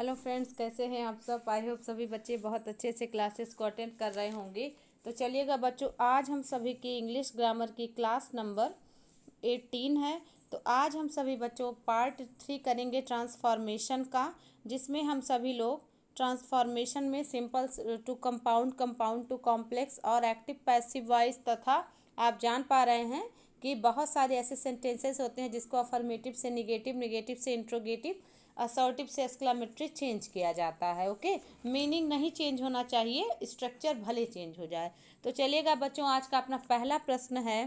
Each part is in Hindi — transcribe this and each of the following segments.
हेलो फ्रेंड्स कैसे हैं आप सब आई होप सभी बच्चे बहुत अच्छे से क्लासेस को अटेंड कर रहे होंगे तो चलिएगा बच्चों आज हम सभी की इंग्लिश ग्रामर की क्लास नंबर एटीन है तो आज हम सभी बच्चों पार्ट थ्री करेंगे ट्रांसफॉर्मेशन का जिसमें हम सभी लोग ट्रांसफॉर्मेशन में simple to compound compound to complex और एक्टिव पैसिव वाइज तथा आप जान पा रहे हैं कि बहुत सारे ऐसे सेंटेंसेस होते हैं जिसको अफर्मेटिव से निगेटिव निगेटिव से इंट्रोगेटिव असर्टिव से एक्सक्लामेटरी चेंज किया जाता है ओके मीनिंग नहीं चेंज होना चाहिए स्ट्रक्चर भले चेंज हो जाए तो चलिएगा बच्चों आज का अपना पहला प्रश्न है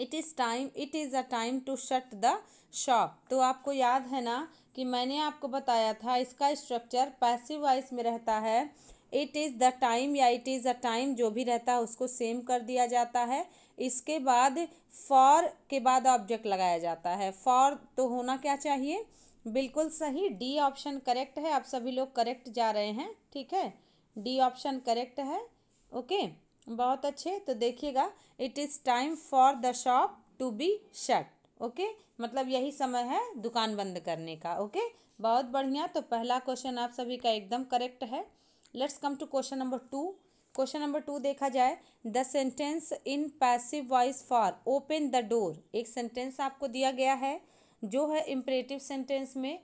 it is time it is a time to shut the shop तो आपको याद है ना कि मैंने आपको बताया था इसका स्ट्रक्चर पैसिव वाइज में रहता है इट इज़ द टाइम या इट इज़ अ टाइम जो भी रहता है उसको सेम कर दिया जाता है इसके बाद फॉर के बाद ऑब्जेक्ट लगाया जाता है फॉर तो होना क्या चाहिए बिल्कुल सही डी ऑप्शन करेक्ट है आप सभी लोग करेक्ट जा रहे हैं ठीक है डी ऑप्शन करेक्ट है ओके बहुत अच्छे तो देखिएगा it is time for the shop to be shut okay मतलब यही समय है दुकान बंद करने का ओके बहुत बढ़िया तो पहला क्वेश्चन आप सभी का एकदम करेक्ट है let's come to question number two question number two देखा जाए the sentence in passive voice for open the door एक सेंटेंस आपको दिया गया है जो है इम्परेटिव सेंटेंस में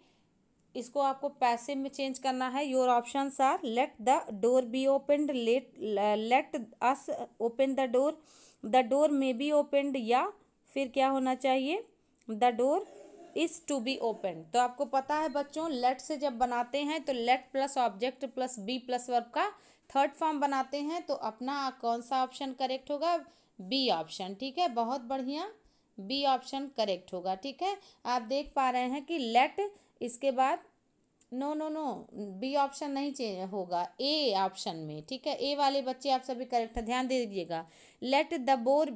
इसको आपको पैसे में चेंज करना है your option are let the door be open let let us open the door the door may be open या फिर क्या होना चाहिए the door is to be open तो आपको पता है बच्चों लेट से जब बनाते हैं तो let plus object plus be plus verb का थर्ड फॉर्म बनाते हैं तो अपना कौन सा ऑप्शन करेक्ट होगा बी ऑप्शन ठीक है बहुत बढ़िया बी ऑप्शन करेक्ट होगा ठीक है आप देख पा रहे हैं कि लेट इसके बाद no no no B option नहीं चेंज होगा ए ऑप्शन में ठीक है ए वाले बच्चे आप सभी करेक्ट है ध्यान दे दीजिएगा let the bore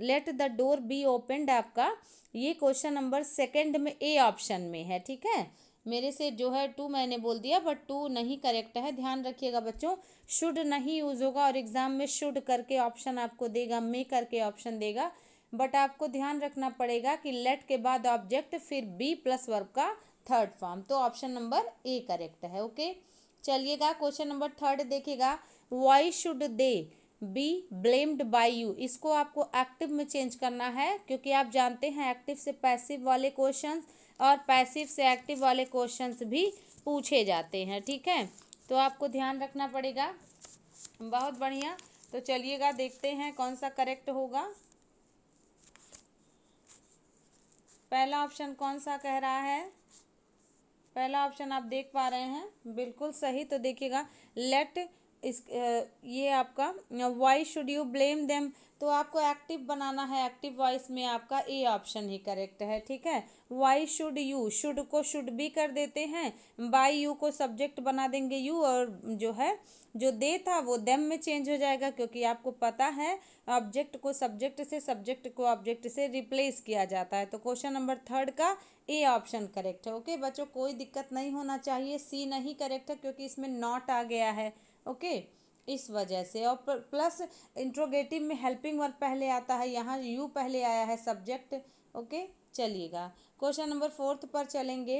let the door be opened आपका ये क्वेश्चन नंबर सेकंड में ए ऑप्शन में है ठीक है मेरे से जो है टू मैंने बोल दिया बट टू नहीं करेक्ट है ध्यान रखिएगा बच्चों शुड नहीं यूज़ होगा और एग्ज़ाम में शुड करके ऑप्शन आपको देगा मे करके ऑप्शन देगा बट आपको ध्यान रखना पड़ेगा कि लेट के बाद ऑब्जेक्ट फिर बी प्लस वर्ब का थर्ड फॉर्म तो ऑप्शन नंबर ए करेक्ट है ओके चलिएगा क्वेश्चन नंबर थर्ड देखिएगा why should they be blamed by you इसको आपको एक्टिव में चेंज करना है क्योंकि आप जानते हैं एक्टिव से पैसिव वाले क्वेश्चन और पैसिव से एक्टिव वाले क्वेश्चन भी पूछे जाते हैं ठीक है तो आपको ध्यान रखना पड़ेगा बहुत बढ़िया तो चलिएगा देखते हैं कौन सा करेक्ट होगा पहला ऑप्शन कौन सा कह रहा है पहला ऑप्शन आप देख पा रहे हैं बिल्कुल सही तो देखिएगा लेट इस ये आपका why should you blame them तो आपको एक्टिव बनाना है एक्टिव वॉइस में आपका ए ऑप्शन ही करेक्ट है ठीक है वाई शुड यू शुड को शुड भी कर देते हैं बाई यू को सब्जेक्ट बना देंगे यू और जो है जो दे था वो देम में चेंज हो जाएगा क्योंकि आपको पता है ऑब्जेक्ट को सब्जेक्ट से सब्जेक्ट को ऑब्जेक्ट से रिप्लेस किया जाता है तो क्वेश्चन नंबर थर्ड का ए ऑप्शन करेक्ट है ओके बच्चों कोई दिक्कत नहीं होना चाहिए सी नहीं करेक्ट है क्योंकि इसमें नॉट आ गया है ओके इस वजह से और प्लस इंट्रोगेटिव में हेल्पिंग वर्क पहले आता है यहाँ यू पहले आया है सब्जेक्ट ओके चलिएगा क्वेश्चन नंबर फोर्थ पर चलेंगे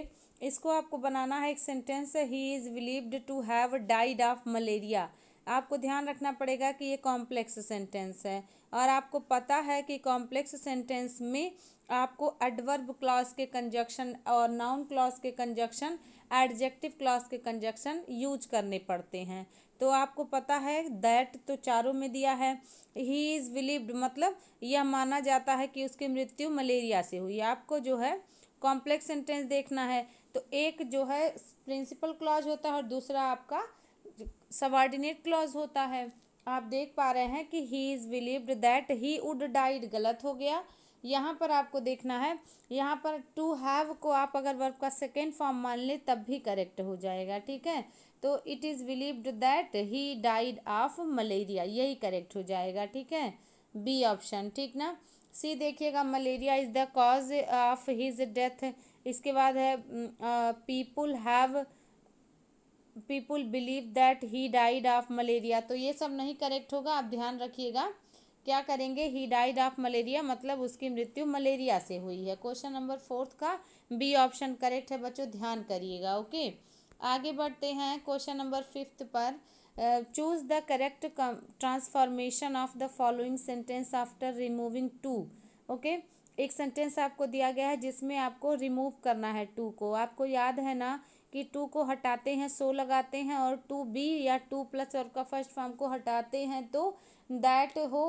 इसको आपको बनाना है एक sentence he is believed to have died of malaria आपको ध्यान रखना पड़ेगा कि ये कॉम्प्लेक्स सेंटेंस है और आपको पता है कि कॉम्प्लेक्स सेंटेंस में आपको एडवर्ब क्लास के कंजक्शन और नाउन क्लास के कंजक्शन एडजेक्टिव क्लास के कंजक्शन यूज करने पड़ते हैं तो आपको पता है दैट तो चारों में दिया है ही इज़ बिलीव्ड मतलब यह माना जाता है कि उसकी मृत्यु मलेरिया से हुई आपको जो है कॉम्प्लेक्स सेंटेंस देखना है तो एक जो है प्रिंसिपल क्लॉज होता है और दूसरा आपका सबॉर्डिनेट क्लॉज होता है आप देख पा रहे हैं कि he is believed that he would died गलत हो गया यहाँ पर आपको देखना है यहाँ पर टू हैव को आप अगर वर्ब का सेकेंड फॉर्म मान लें तब भी करेक्ट हो जाएगा ठीक है तो it is believed that he died of malaria यही करेक्ट हो जाएगा ठीक है बी ऑप्शन ठीक ना सी देखिएगा malaria is the cause of his death इसके बाद है people have people believe that he died of malaria तो ये सब नहीं करेक्ट होगा आप ध्यान रखिएगा क्या करेंगे ही डाइड ऑफ मलेरिया मतलब उसकी मृत्यु मलेरिया से हुई है क्वेश्चन नंबर फोर्थ का बी ऑप्शन करेक्ट है बच्चों ध्यान करिएगा ओके आगे बढ़ते हैं क्वेश्चन नंबर फिफ्थ पर choose the correct transformation of the following sentence after removing to okay एक सेंटेंस आपको दिया गया है जिसमें आपको रिमूव करना है टू को आपको याद है ना कि टू को हटाते हैं सो लगाते हैं और टू बी या टू प्लस और का फर्स्ट फॉर्म को हटाते हैं तो दैट हो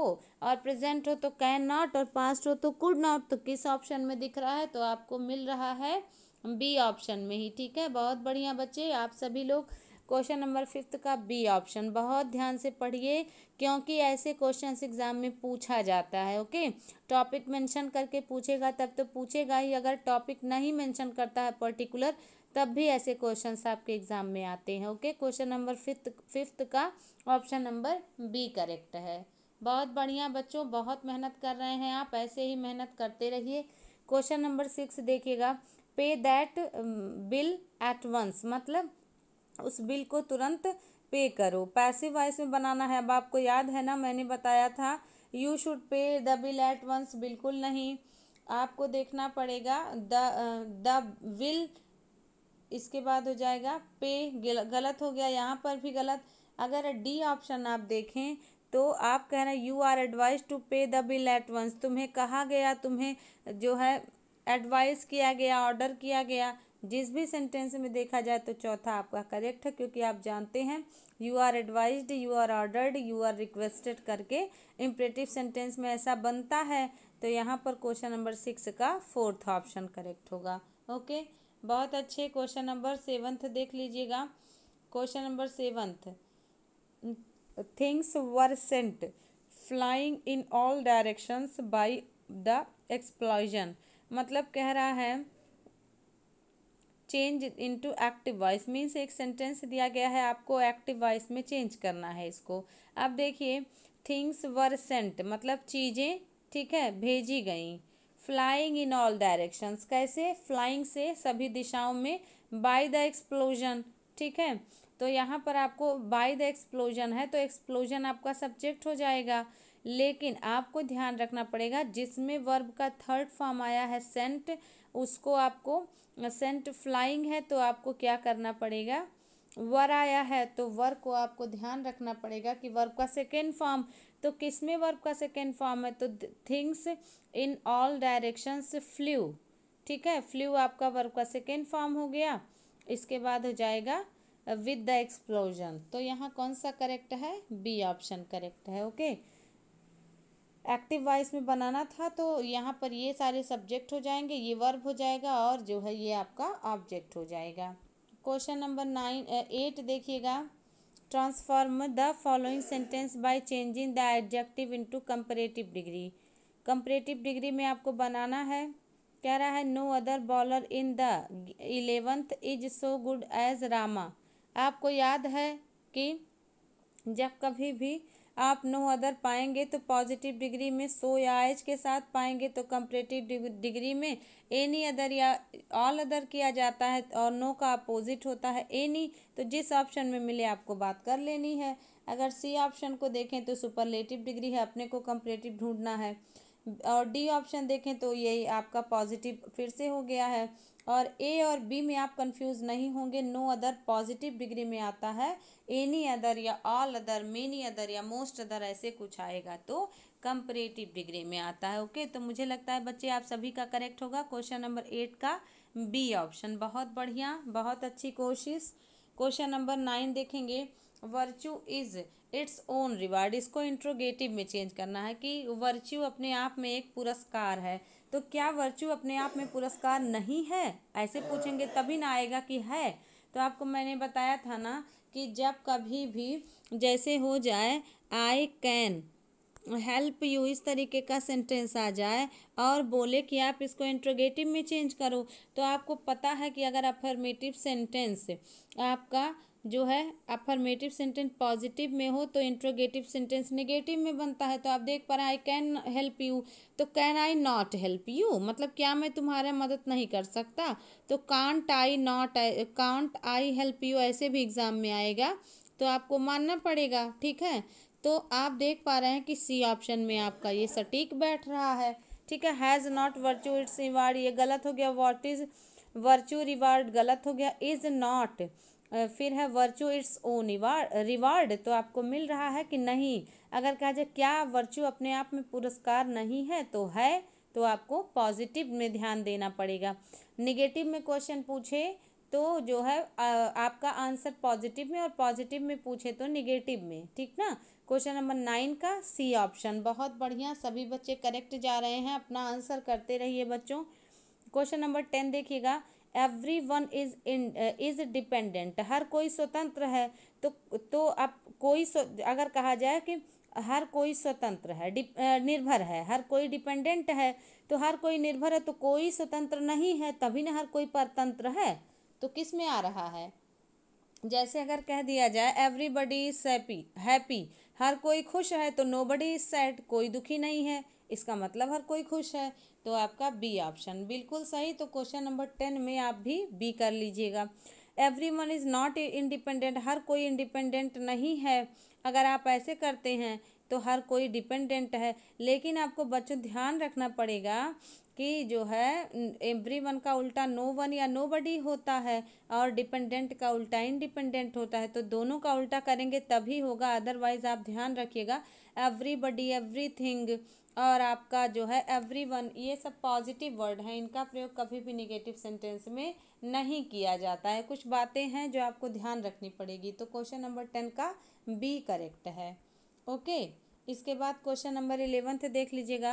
और प्रेजेंट हो तो कैन नॉट और पास्ट हो तो कुड नॉट तो किस ऑप्शन में दिख रहा है तो आपको मिल रहा है बी ऑप्शन में ही ठीक है बहुत बढ़िया बच्चे आप सभी लोग क्वेश्चन नंबर फिफ्थ का बी ऑप्शन बहुत ध्यान से पढ़िए क्योंकि ऐसे क्वेश्चन एग्जाम में पूछा जाता है ओके टॉपिक मेंशन करके पूछेगा तब तो पूछेगा ही अगर टॉपिक नहीं मेंशन करता है पर्टिकुलर तब भी ऐसे क्वेश्चन आपके एग्जाम में आते हैं okay question number fifth fifth का ऑप्शन नंबर बी करेक्ट है बहुत बढ़िया बच्चों बहुत मेहनत कर रहे हैं आप ऐसे ही मेहनत करते रहिए क्वेश्चन नंबर सिक्स देखिएगा पे दैट बिल एट वंस मतलब उस बिल को तुरंत पे करो पैसिव वाइस में बनाना है अब आपको याद है ना मैंने बताया था you should pay the bill at once बिल्कुल नहीं आपको देखना पड़ेगा द द विल इसके बाद हो जाएगा पे गलत हो गया यहाँ पर भी गलत अगर डी ऑप्शन आप देखें तो आप कह रहे हैं you are advise to pay the bill at once तुम्हें कहा गया तुम्हें जो है एडवाइस किया गया ऑर्डर किया गया जिस भी सेंटेंस में देखा जाए तो चौथा आपका करेक्ट है क्योंकि आप जानते हैं you are advised you are ordered you are requested करके इम्परेटिव सेंटेंस में ऐसा बनता है तो यहाँ पर क्वेश्चन नंबर सिक्स का फोर्थ ऑप्शन करेक्ट होगा ओके बहुत अच्छे क्वेश्चन नंबर सेवन्थ देख लीजिएगा question number seventh things were sent flying in all directions by the explosion मतलब कह रहा है change into active voice means एक सेंटेंस दिया गया है आपको एक्टिव वॉइस में चेंज करना है इसको अब देखिए थिंग्स वर सेंट मतलब चीज़ें ठीक है भेजी गई फ्लाइंग इन ऑल डायरेक्शंस कैसे फ्लाइंग से सभी दिशाओं में बाय द एक्सप्लोजन ठीक है तो यहाँ पर आपको बाय द एक्सप्लोजन है तो एक्सप्लोजन आपका सब्जेक्ट हो जाएगा लेकिन आपको ध्यान रखना पड़ेगा जिसमें वर्ब का थर्ड फॉर्म आया है सेंट उसको आपको सेंट फ्लाइंग है तो आपको क्या करना पड़ेगा वर आया है तो वर को आपको ध्यान रखना पड़ेगा कि वर्ब का सेकेंड फॉर्म तो किस में वर्ब का सेकेंड फॉर्म है तो things in all directions flew ठीक है फ्ल्यू आपका वर्ब का सेकेंड फॉर्म हो गया इसके बाद हो जाएगा विद द एक्सप्लोजन तो यहाँ कौन सा करेक्ट है बी ऑप्शन करेक्ट है ओके okay? एक्टिव वॉइस में बनाना था तो यहाँ पर ये सारे सब्जेक्ट हो जाएंगे ये वर्ब हो जाएगा और जो है ये आपका ऑब्जेक्ट हो जाएगा क्वेश्चन नंबर नाइन एट देखिएगा transform the following sentence by changing the adjective into comparative degree comparative degree में आपको बनाना है कह रहा है no other bowler in the eleventh is so good as Rama आपको याद है कि जब कभी भी आप नो अदर पाएंगे तो पॉजिटिव डिग्री में सो या एच के साथ पाएंगे तो कंपरेटिव डिग्री में एनी अदर या ऑल अदर किया जाता है और नो का अपोजिट होता है एनी तो जिस ऑप्शन में मिले आपको बात कर लेनी है अगर सी ऑप्शन को देखें तो सुपरलेटिव डिग्री है अपने को कंपरेटिव ढूंढना है और डी ऑप्शन देखें तो यही आपका पॉजिटिव फिर से हो गया है और ए और बी में आप कंफ्यूज नहीं होंगे नो अदर पॉजिटिव डिग्री में आता है एनी अदर या ऑल अदर मेनी अदर या मोस्ट अदर ऐसे कुछ आएगा तो कंपरेटिव डिग्री में आता है ओके okay? तो मुझे लगता है बच्चे आप सभी का करेक्ट होगा क्वेश्चन नंबर एट का बी ऑप्शन बहुत बढ़िया बहुत अच्छी कोशिश क्वेश्चन नंबर नाइन देखेंगे virtue is its own reward इसको इंट्रोगेटिव में चेंज करना है कि वर्च्यू अपने आप में एक पुरस्कार है तो क्या वर्च्यू अपने आप में पुरस्कार नहीं है ऐसे पूछेंगे तभी ना आएगा कि है तो आपको मैंने बताया था ना कि जब कभी भी जैसे हो जाए आई कैन हेल्प यू इस तरीके का सेंटेंस आ जाए और बोले कि आप इसको इंट्रोगेटिव में चेंज करो तो आपको पता है कि अगर अफर्मेटिव सेंटेंस आपका जो है अफर्मेटिव सेंटेंस पॉजिटिव में हो तो इंट्रोगेटिव सेंटेंस नेगेटिव में बनता है तो आप देख पा रहे हैं आई कैन हेल्प यू तो can I not help you मतलब क्या मैं तुम्हारा मदद नहीं कर सकता तो can't I not I can't I help you ऐसे भी एग्ज़ाम में आएगा तो आपको मानना पड़ेगा ठीक है तो आप देख पा रहे हैं कि सी ऑप्शन में आपका ये सटीक बैठ रहा है ठीक है has not virtue its reward ये गलत हो गया वॉट इज़ वर्चू रिवार्ड गलत हो गया इज़ नॉट फिर है वर्चू इट्स ओन रिवार्ड तो आपको मिल रहा है कि नहीं अगर कहा जाए क्या वर्चू अपने आप में पुरस्कार नहीं है तो है तो आपको पॉजिटिव में ध्यान देना पड़ेगा निगेटिव में क्वेश्चन पूछे तो जो है आपका आंसर पॉजिटिव में और पॉजिटिव में पूछे तो निगेटिव में ठीक ना क्वेश्चन नंबर नाइन का सी ऑप्शन बहुत बढ़िया सभी बच्चे करेक्ट जा रहे हैं अपना आंसर करते रहिए बच्चों क्वेश्चन नंबर टेन देखिएगा everyone is in is dependent हर कोई स्वतंत्र है तो तो अब कोई अगर कहा जाए कि हर कोई स्वतंत्र है निर्भर है हर कोई डिपेंडेंट है तो हर कोई निर्भर है तो कोई स्वतंत्र नहीं है तभी ना हर कोई परतंत्र है तो किस में आ रहा है जैसे अगर कह दिया जाए एवरीबडी इज हैप्पी हैप्पी हर कोई खुश है तो नो बडी इज सैड कोई दुखी नहीं है इसका मतलब हर कोई खुश है तो आपका बी ऑप्शन बिल्कुल सही तो क्वेश्चन नंबर टेन में आप भी बी कर लीजिएगा everyone is not independent हर कोई इंडिपेंडेंट नहीं है अगर आप ऐसे करते हैं तो हर कोई डिपेंडेंट है लेकिन आपको बच्चों ध्यान रखना पड़ेगा कि जो है एवरी वन का उल्टा नो वन या नो बडी होता है और डिपेंडेंट का उल्टा इनडिपेंडेंट होता है तो दोनों का उल्टा करेंगे तभी होगा अदरवाइज आप ध्यान रखिएगा एवरी बडी एवरी थिंग और आपका जो है एवरी वन ये सब पॉजिटिव वर्ड हैं इनका प्रयोग कभी भी निगेटिव सेंटेंस में नहीं किया जाता है कुछ बातें हैं जो आपको ध्यान रखनी पड़ेगी तो क्वेश्चन नंबर टेन का बी करेक्ट है ओके इसके बाद क्वेश्चन नंबर इलेवेंथ देख लीजिएगा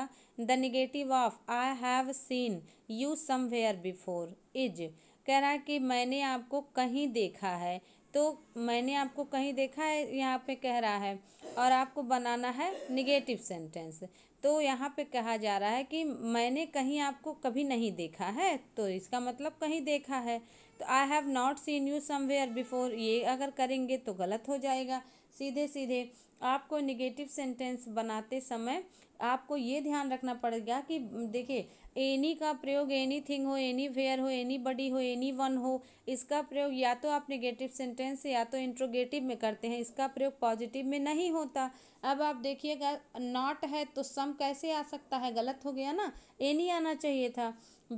the negative of I have seen you somewhere before is कह रहा है कि मैंने आपको कहीं देखा है तो मैंने आपको कहीं देखा है यहाँ पे कह रहा है और आपको बनाना है निगेटिव सेंटेंस तो यहाँ पे कहा जा रहा है कि मैंने कहीं आपको कभी नहीं देखा है तो इसका मतलब कहीं देखा है तो I have not seen you somewhere before ये अगर करेंगे तो गलत हो जाएगा सीधे सीधे आपको निगेटिव सेंटेंस बनाते समय आपको ये ध्यान रखना पड़ेगा कि देखिए एनी का प्रयोग एनी थिंग हो एनी वेयर हो एनी बडी हो एनी वन हो इसका प्रयोग या तो आप निगेटिव सेंटेंस या तो इंट्रोगेटिव में करते हैं इसका प्रयोग पॉजिटिव में नहीं होता अब आप देखिएगा नॉट है तो सम कैसे आ सकता है गलत हो गया ना एनी आना चाहिए था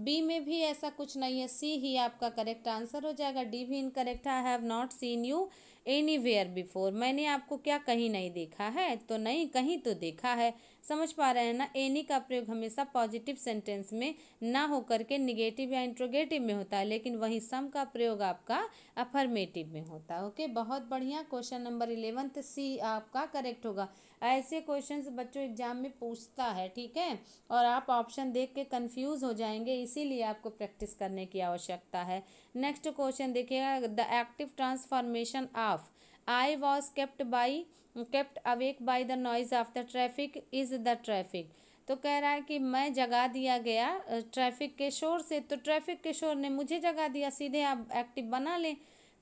बी में भी ऐसा कुछ नहीं है सी ही आपका करेक्ट आंसर हो जाएगा डी भी इनकरेक्ट है have not seen you anywhere before मैंने आपको क्या कहीं नहीं देखा है तो नहीं कहीं तो देखा है समझ पा रहे हैं ना एनी का प्रयोग हमेशा पॉजिटिव सेंटेंस में ना होकर के निगेटिव या इंट्रोगेटिव में होता है लेकिन वहीं सम का प्रयोग आपका अफर्मेटिव में होता है ओके बहुत बढ़िया क्वेश्चन नंबर इलेवंथ सी आपका करेक्ट होगा ऐसे क्वेश्चन बच्चों एग्जाम में पूछता है ठीक है और आप ऑप्शन देख के कन्फ्यूज़ हो जाएंगे इसीलिए आपको प्रैक्टिस करने की आवश्यकता है नेक्स्ट क्वेश्चन देखिएगा the active transformation of I was kept by kept awake by the noise of the traffic is the traffic तो कह रहा है कि मैं जगा दिया गया ट्रैफिक के शोर से तो ट्रैफिक के शोर ने मुझे जगा दिया सीधे आप एक्टिव बना लें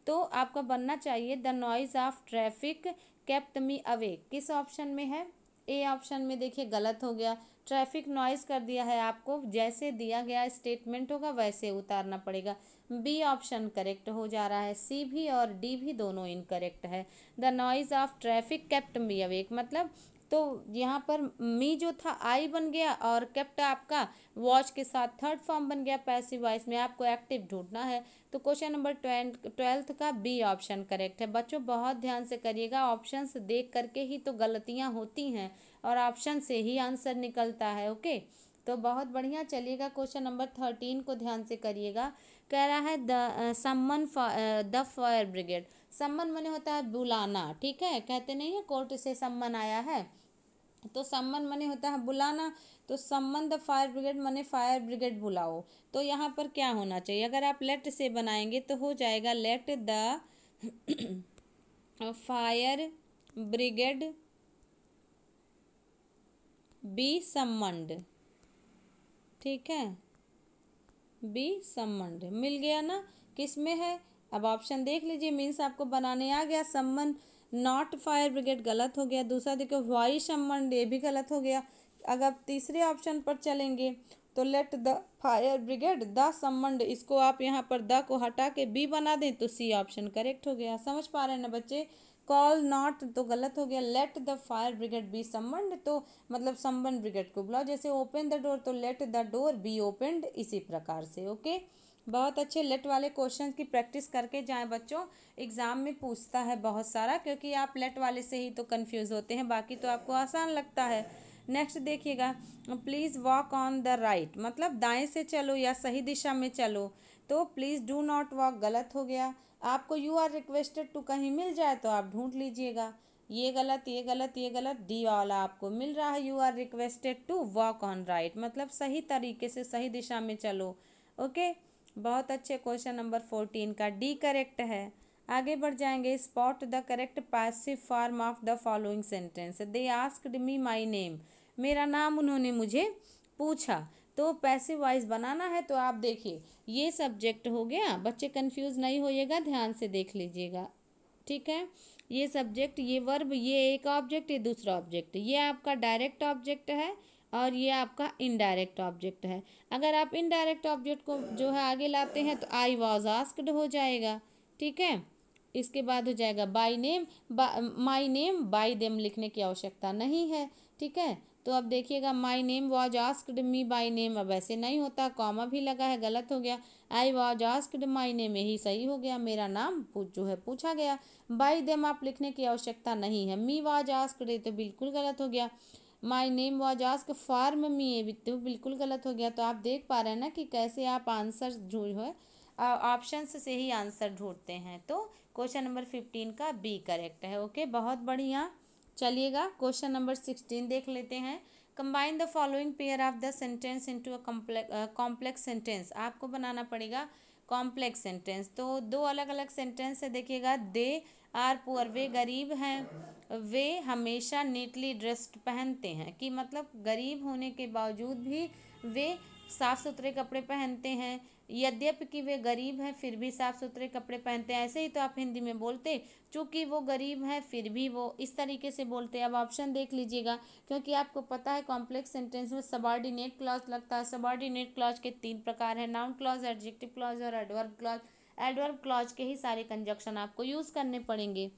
तो आपका बनना चाहिए the noise of traffic kept me awake किस ऑप्शन में है ए ऑप्शन में देखिए गलत हो गया ट्रैफिक नॉइज कर दिया है आपको जैसे दिया गया स्टेटमेंट होगा वैसे उतारना पड़ेगा बी ऑप्शन करेक्ट हो जा रहा है सी भी और डी भी दोनों इनकरेक्ट है the noise of traffic kept me awake मतलब तो यहाँ पर मी जो था आई बन गया और कैप्ट आपका वॉच के साथ थर्ड फॉर्म बन गया पैसिव वॉइस में आपको एक्टिव ढूंढना है तो क्वेश्चन नंबर ट्वेल्थ का बी ऑप्शन करेक्ट है बच्चों बहुत ध्यान से करिएगा ऑप्शंस देख करके ही तो गलतियाँ होती हैं और ऑप्शन से ही आंसर निकलता है ओके तो बहुत बढ़िया चलिएगा क्वेश्चन नंबर थर्टीन को ध्यान से करिएगा कह रहा है द सम्मन द फायर ब्रिगेड सम्मन मने होता है बुलाना ठीक है कहते नहीं है कोर्ट से सम्मन आया है तो सम्मन मने होता है बुलाना तो सम्मन द फायर ब्रिगेड मने फायर ब्रिगेड बुलाओ तो यहाँ पर क्या होना चाहिए अगर आप लेट से बनाएंगे तो हो जाएगा let the fire brigade be summoned ठीक है बी संबंध मिल गया ना किस में है अब ऑप्शन देख लीजिए मीन्स आपको बनाने आ गया संबंध नॉट फायर ब्रिगेड गलत हो गया दूसरा देखो वाई संबंध ये भी गलत हो गया अगर तीसरे ऑप्शन पर चलेंगे तो let the fire brigade the summoned इसको आप यहाँ पर द को हटा के बी बना दें तो सी ऑप्शन करेक्ट हो गया समझ पा रहे हैं ना बच्चे कॉल नॉट तो गलत हो गया let the fire brigade be summoned तो मतलब सम्बन ब्रिगेड को बुलाओ जैसे ओपन द डोर तो let the door be opened इसी प्रकार से ओके बहुत अच्छे लेट वाले क्वेश्चन की प्रैक्टिस करके जाएं बच्चों एग्ज़ाम में पूछता है बहुत सारा क्योंकि आप लेट वाले से ही तो कन्फ्यूज़ होते हैं बाकी तो आपको आसान लगता है नेक्स्ट देखिएगा please walk on the right मतलब दाएं से चलो या सही दिशा में चलो तो प्लीज़ डू नॉट वॉक गलत हो गया आपको यू आर रिक्वेस्टेड टू कहीं मिल जाए तो आप ढूंढ लीजिएगा ये गलत ये गलत ये गलत डी वाला आपको मिल रहा है you are requested to walk on right मतलब सही तरीके से सही दिशा में चलो ओके बहुत अच्छे क्वेश्चन नंबर फोर्टीन का डी करेक्ट है आगे बढ़ जाएंगे spot the correct passive form of the following sentence they asked me my name मेरा नाम उन्होंने मुझे पूछा तो पैसे वाइज बनाना है तो आप देखिए ये सब्जेक्ट हो गया बच्चे कंफ्यूज नहीं होइएगा ध्यान से देख लीजिएगा ठीक है ये सब्जेक्ट ये वर्ब ये एक ऑब्जेक्ट ये दूसरा ऑब्जेक्ट ये आपका डायरेक्ट ऑब्जेक्ट है और ये आपका इनडायरेक्ट ऑब्जेक्ट है अगर आप इनडायरेक्ट ऑब्जेक्ट को जो है आगे लाते हैं तो आई वॉज आस्कड हो जाएगा ठीक है इसके बाद हो जाएगा by name my name by them लिखने की आवश्यकता नहीं है ठीक है तो अब देखिएगा my name was asked me by name अब ऐसे नहीं होता कॉमा भी लगा है गलत हो गया I was asked my name यही सही हो गया मेरा नाम जो है पूछा गया बाई देम आप लिखने की आवश्यकता नहीं है मी वॉज आस्कड ये तो बिल्कुल गलत हो गया my name was ask from me ये तो बिल्कुल गलत हो गया तो आप देख पा रहे हैं ना कि कैसे आप आंसर जो है ऑप्शन से ही आंसर ढूंढते हैं तो क्वेश्चन नंबर फिफ्टीन का बी करेक्ट है ओके बहुत बढ़िया चलिएगा क्वेश्चन नंबर सिक्सटीन देख लेते हैं combine the following pair of the sentence into a complex sentence आपको बनाना पड़ेगा कॉम्प्लेक्स सेंटेंस तो दो अलग अलग सेंटेंस है देखिएगा दे आर पुअर वे गरीब हैं वे हमेशा नीटली ड्रेस्ड पहनते हैं कि मतलब गरीब होने के बावजूद भी वे साफ़ सुथरे कपड़े पहनते हैं यद्यपि कि वे गरीब हैं फिर भी साफ सुथरे कपड़े पहनते हैं ऐसे ही तो आप हिंदी में बोलते चूँकि वो गरीब हैं फिर भी वो इस तरीके से बोलते अब ऑप्शन देख लीजिएगा क्योंकि आपको पता है कॉम्प्लेक्स सेंटेंस में सबॉर्डिनेट क्लॉज लगता है सबॉर्डिनेट क्लॉज के तीन प्रकार है नाउन क्लॉज एडजेक्टिव क्लॉज और एडवर्ब क्लॉज एडवर्ब क्लॉज के ही सारे कंजक्शन आपको यूज़ करने पड़ेंगे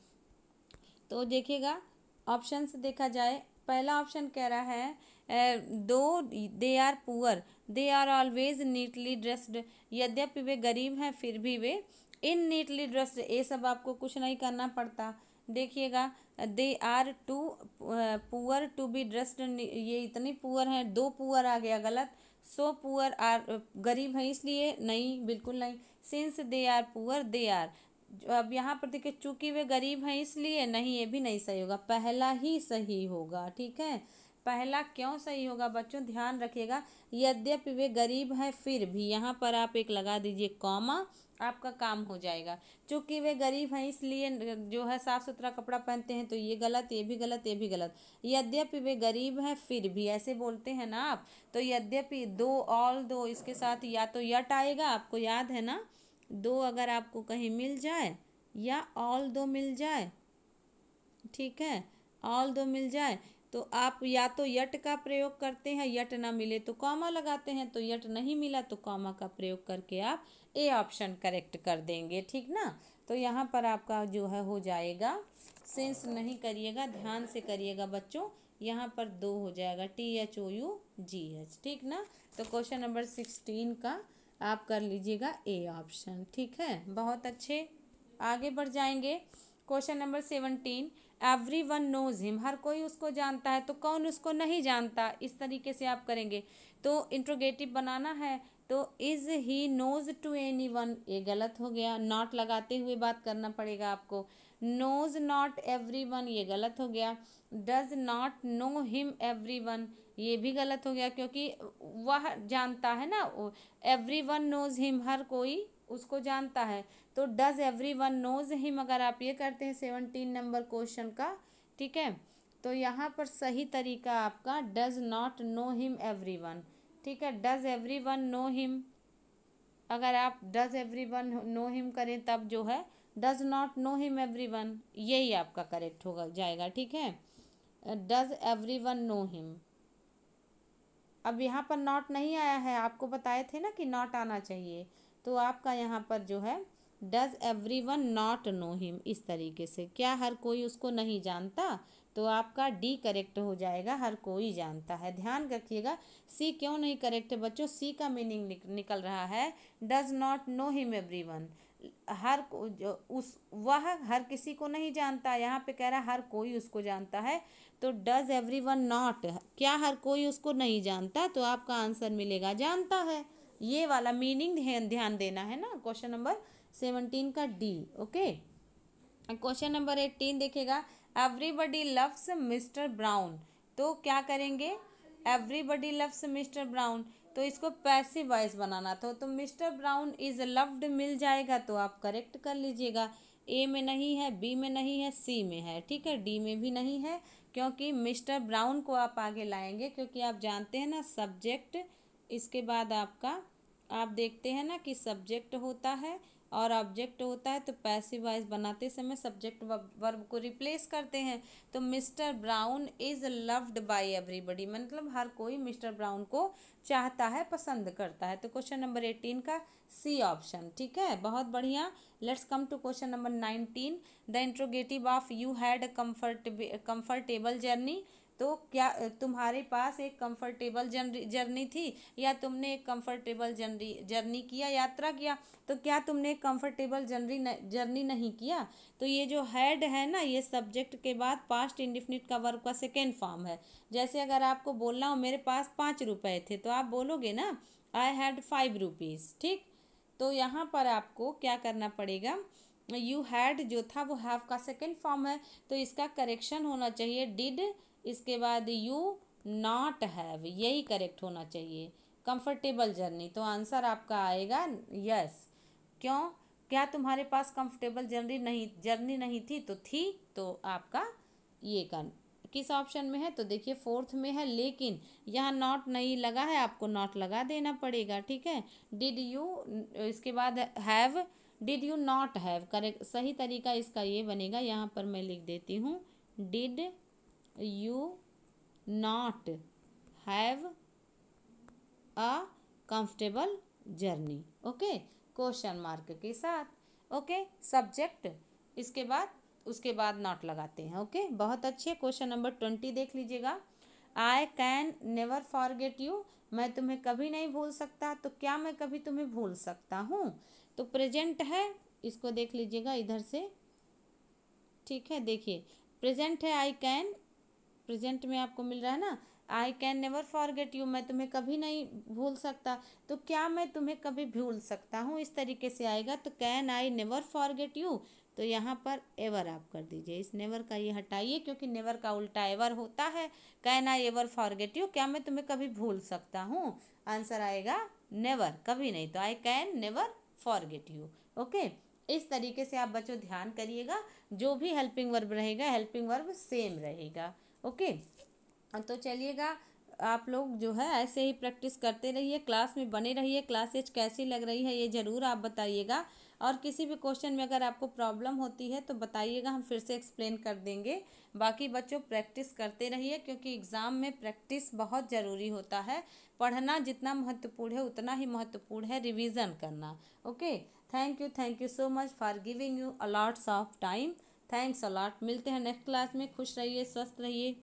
तो देखिएगा ऑप्शन से देखा जाए पहला ऑप्शन कह रहा है though they are poor they are always neatly dressed यद्यपि वे गरीब हैं फिर भी वे इन नीटली ड्रेस्ड ये सब आपको कुछ नहीं करना पड़ता देखिएगा they are too poor to be dressed ये इतनी पुअर हैं दो पुअर आ गया गलत सो पुअर आर गरीब हैं इसलिए नहीं बिल्कुल नहीं since they are poor they are अब यहाँ पर देखिए चूंकि वे गरीब हैं इसलिए नहीं ये भी नहीं सही होगा पहला ही सही होगा ठीक है पहला क्यों सही होगा बच्चों ध्यान रखिएगा यद्यपि वे गरीब हैं फिर भी यहाँ पर आप एक लगा दीजिए कॉमा आपका काम हो जाएगा चूंकि वे गरीब हैं इसलिए जो है साफ़ सुथरा कपड़ा पहनते हैं तो ये गलत ये भी गलत ये भी गलत यद्यपि वे गरीब हैं फिर भी ऐसे बोलते हैं ना आप तो यद्यपि दो ऑल दो इसके साथ या तो यट आएगा आपको याद है ना दो अगर आपको कहीं मिल जाए या ऑल दो मिल जाए ठीक है ऑल दो मिल जाए तो आप या तो यट का प्रयोग करते हैं यट ना मिले तो कॉमा लगाते हैं तो यट नहीं मिला तो कॉमा का प्रयोग करके आप ए ऑप्शन करेक्ट कर देंगे ठीक ना तो यहाँ पर आपका जो है हो जाएगा सेंस नहीं करिएगा ध्यान से करिएगा बच्चों यहाँ पर दो हो जाएगा T H O U G H ठीक ना तो क्वेश्चन नंबर सिक्सटीन का आप कर लीजिएगा ए ऑप्शन ठीक है बहुत अच्छे आगे बढ़ जाएंगे question number seventeen every one knows him हर कोई उसको जानता है तो कौन उसको नहीं जानता इस तरीके से आप करेंगे तो इंट्रोगेटिव बनाना है तो is he knows to any one ये गलत हो गया नॉट लगाते हुए बात करना पड़ेगा आपको नोज़ नॉट एवरी वन ये गलत हो गया does not know him every one ये भी गलत हो गया क्योंकि वह जानता है ना एवरी वन नोज हिम हर कोई उसको जानता है तो does every one knows him अगर आप ये करते हैं सेवनटीन नंबर क्वेश्चन का ठीक है तो यहाँ पर सही तरीका आपका does not know him every one ठीक है does every one know him अगर आप does every one know him करें तब जो है does not know him every one यही आपका करेक्ट होगा जाएगा ठीक है does every one know him अब यहाँ पर नॉट नहीं आया है आपको बताए थे ना कि नॉट आना चाहिए तो आपका यहाँ पर जो है does every one not know him इस तरीके से क्या हर कोई उसको नहीं जानता तो आपका डी करेक्ट हो जाएगा हर कोई जानता है ध्यान रखिएगा सी क्यों नहीं करेक्ट है बच्चों सी का मीनिंग निकल रहा है does not know him every one हर जो उस वह हर किसी को नहीं जानता यहाँ पे कह रहा हर कोई उसको जानता है तो डज एवरी वन नॉट क्या हर कोई उसको नहीं जानता तो आपका आंसर मिलेगा जानता है ये वाला मीनिंग ध्यान देना है ना क्वेश्चन नंबर सेवनटीन का D okay question number eighteen देखेगा एवरीबडी लव्स मिस्टर ब्राउन तो क्या करेंगे एवरीबडी लव्स मिस्टर ब्राउन तो इसको पैसिव वॉइस बनाना था तो मिस्टर ब्राउन इज़ लव्ड मिल जाएगा तो आप करेक्ट कर लीजिएगा ए में नहीं है बी में नहीं है सी में है ठीक है डी में भी नहीं है क्योंकि मिस्टर ब्राउन को आप आगे लाएंगे क्योंकि आप जानते हैं ना सब्जेक्ट इसके बाद आपका आप देखते हैं ना कि सब्जेक्ट होता है और ऑब्जेक्ट होता है तो पैसिव वॉइस बनाते समय सब्जेक्ट वर्ब को रिप्लेस करते हैं तो mister Brown is loved by everybody मतलब हर कोई मिस्टर ब्राउन को चाहता है पसंद करता है तो क्वेश्चन नंबर एटीन का सी ऑप्शन ठीक है बहुत बढ़िया let's come to question number nineteen the interrogative of you had comfortable journey तो क्या तुम्हारे पास एक कंफर्टेबल जर्नी थी या तुमने एक कंफर्टेबल जर्नी जर्नी किया यात्रा किया तो क्या तुमने एक कंफर्टेबल जर्नी जर्नी नहीं किया तो ये जो हैड है ना ये सब्जेक्ट के बाद पास्ट इंडिफिनिट का वर्ब का सेकेंड फॉर्म है जैसे अगर आपको बोलना हो मेरे पास पाँच रुपये थे तो आप बोलोगे ना आई हैड फाइव रुपीज़ ठीक तो यहाँ पर आपको क्या करना पड़ेगा यू हैड जो था वो हैव का सेकेंड फॉर्म है तो इसका करेक्शन होना चाहिए डिड इसके बाद यू नॉट हैव यही करेक्ट होना चाहिए कंफर्टेबल जर्नी तो आंसर आपका आएगा यस क्यों क्या तुम्हारे पास कंफर्टेबल जर्नी नहीं जर्नी नहीं थी तो थी तो आपका ये कर किस ऑप्शन में है तो देखिए फोर्थ में है लेकिन यहाँ नॉट नहीं लगा है आपको नॉट लगा देना पड़ेगा ठीक है डिड यू इसके बाद have did you not have correct सही तरीका इसका ये बनेगा यहाँ पर मैं लिख देती हूँ did you not have a comfortable journey okay question mark के साथ ओके सब्जेक्ट इसके बाद उसके बाद नॉट लगाते हैं ओके okay? बहुत अच्छे क्वेश्चन नंबर ट्वेंटी देख लीजिएगा I can never forget you मैं तुम्हें कभी नहीं भूल सकता तो क्या मैं कभी तुम्हें भूल सकता हूँ तो प्रेजेंट है इसको देख लीजिएगा इधर से ठीक है देखिए प्रेजेंट है आई कैन प्रेजेंट में आपको मिल रहा है ना I can never forget you मैं तुम्हें कभी नहीं भूल सकता तो क्या मैं तुम्हें कभी भूल सकता हूँ इस तरीके से आएगा तो can I never forget you तो यहाँ पर एवर आप कर दीजिए इस नेवर का ये हटाइए क्योंकि नेवर का उल्टा एवर होता है can I ever forget you क्या मैं तुम्हें कभी भूल सकता हूँ आंसर आएगा नेवर कभी नहीं तो I can never forget you okay इस तरीके से आप बच्चों ध्यान करिएगा जो भी हेल्पिंग वर्ब रहेगा हेल्पिंग वर्ब सेम रहेगा ओके तो चलिएगा आप लोग जो है ऐसे ही प्रैक्टिस करते रहिए क्लास में बने रहिए क्लासेज कैसी लग रही है ये ज़रूर आप बताइएगा और किसी भी क्वेश्चन में अगर आपको प्रॉब्लम होती है तो बताइएगा हम फिर से एक्सप्लेन कर देंगे बाकी बच्चों प्रैक्टिस करते रहिए क्योंकि एग्ज़ाम में प्रैक्टिस बहुत ज़रूरी होता है पढ़ना जितना महत्वपूर्ण है उतना ही महत्वपूर्ण है रिविज़न करना okay thank you thank you so much for giving you a lots of time thanks a lot मिलते हैं नेक्स्ट क्लास में खुश रहिए स्वस्थ रहिए